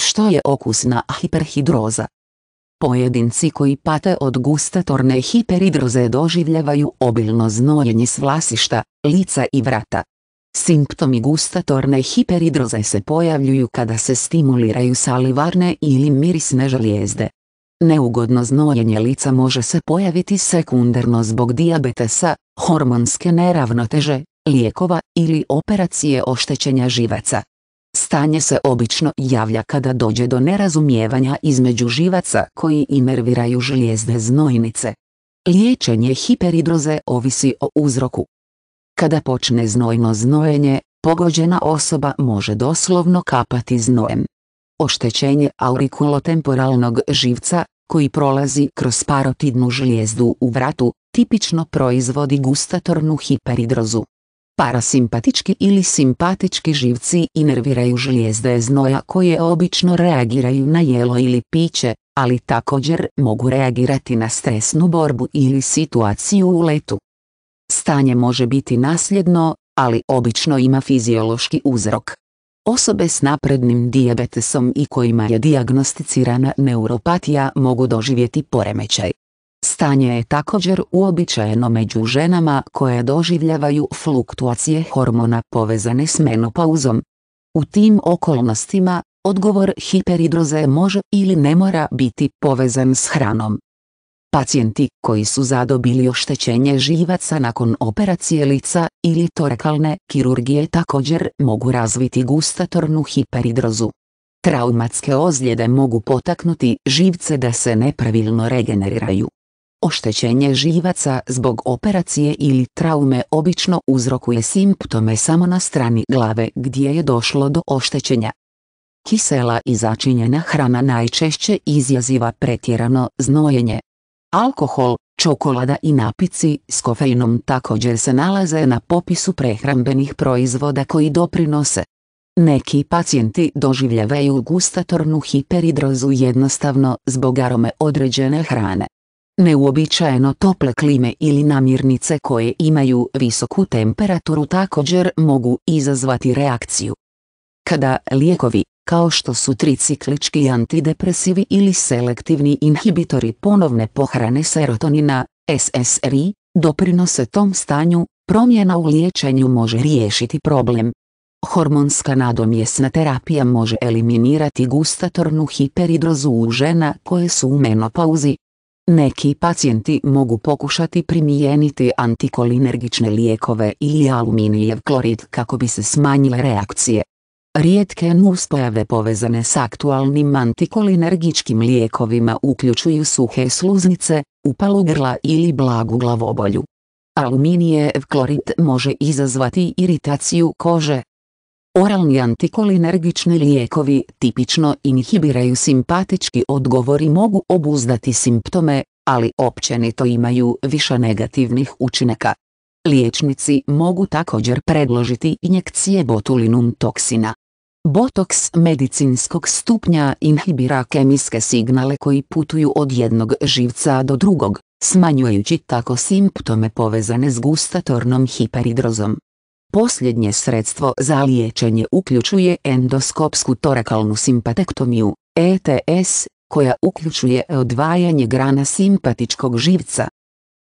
što je okusna hiperhidroza. Pojedinci koji pate od gustatorne hiperhidroze doživljavaju obilno znojenje s vlasišta, lica i vrata. Simptomi gustatorne hiperhidroze se pojavljuju kada se stimuliraju salivarne ili mirisne žlijezde. Neugodno znojenje lica može se pojaviti sekundarno zbog dijabetesa, hormonske neravnoteže, lijekova ili operacije oštećenja živaca. Stanje se obično javlja kada dođe do nerazumijevanja između živaca koji inerviraju žlijezde znojnice. Liječenje hiperidroze ovisi o uzroku. Kada počne znojno znojenje, pogođena osoba može doslovno kapati znojem. Oštećenje aurikulotemporalnog živca, koji prolazi kroz parotidnu žlijezdu u vratu, tipično proizvodi gustatornu hiperidrozu. Parasimpatički ili simpatički živci inerviraju žlijezde znoja koje obično reagiraju na jelo ili piće, ali također mogu reagirati na stresnu borbu ili situaciju u letu. Stanje može biti nasljedno, ali obično ima fiziološki uzrok. Osobe s naprednim dijabetesom i kojima je diagnosticirana neuropatija mogu doživjeti poremećaj Stanje je također uobičajeno među ženama koje doživljavaju fluktuacije hormona povezane s menopauzom. U tim okolnostima, odgovor hiperidroze može ili ne mora biti povezan s hranom. Pacijenti koji su zadobili oštećenje živaca nakon operacije lica ili torakalne kirurgije također mogu razviti gustatornu hiperidrozu. Traumatske ozljede mogu potaknuti živce da se nepravilno regeneriraju. Oštećenje živaca zbog operacije ili traume obično uzrokuje simptome samo na strani glave gdje je došlo do oštećenja. Kisela i začinjena hrana najčešće izjaziva pretjerano znojenje. Alkohol, čokolada i napici s kofeinom također se nalaze na popisu prehrambenih proizvoda koji doprinose. Neki pacijenti doživljavaju gustatornu hiperidrozu jednostavno zbog arome određene hrane. Neuobičajeno tople klime ili namirnice koje imaju visoku temperaturu također mogu izazvati reakciju. Kada lijekovi, kao što su triciklički antidepresivi ili selektivni inhibitori ponovne pohrane serotonina, SSRI, doprinose tom stanju, promjena u liječenju može riješiti problem. Hormonska nadomjesna terapija može eliminirati gustatornu hiperidrozu u žena koje su u menopauzi, neki pacijenti mogu pokušati primijeniti antikolinergične lijekove ili aluminijev klorid kako bi se smanjile reakcije. Rijetke nuspojave povezane s aktualnim antikolinergičkim lijekovima uključuju suhe sluznice, upalu grla ili blagu glavobolju. Aluminijev klorid može izazvati iritaciju kože, Oralni antikolinergični lijekovi tipično inhibiraju simpatički odgovor i mogu obuzdati simptome, ali općenito imaju više negativnih učinaka. Liječnici mogu također predložiti injekcije botulinum toksina. Botoks medicinskog stupnja inhibira kemijske signale koji putuju od jednog živca do drugog, smanjujući tako simptome povezane s gustatornom hiperidrozom. Posljednje sredstvo za liječenje uključuje endoskopsku torakalnu simpatektomiju, ETS, koja uključuje odvajanje grana simpatičkog živca,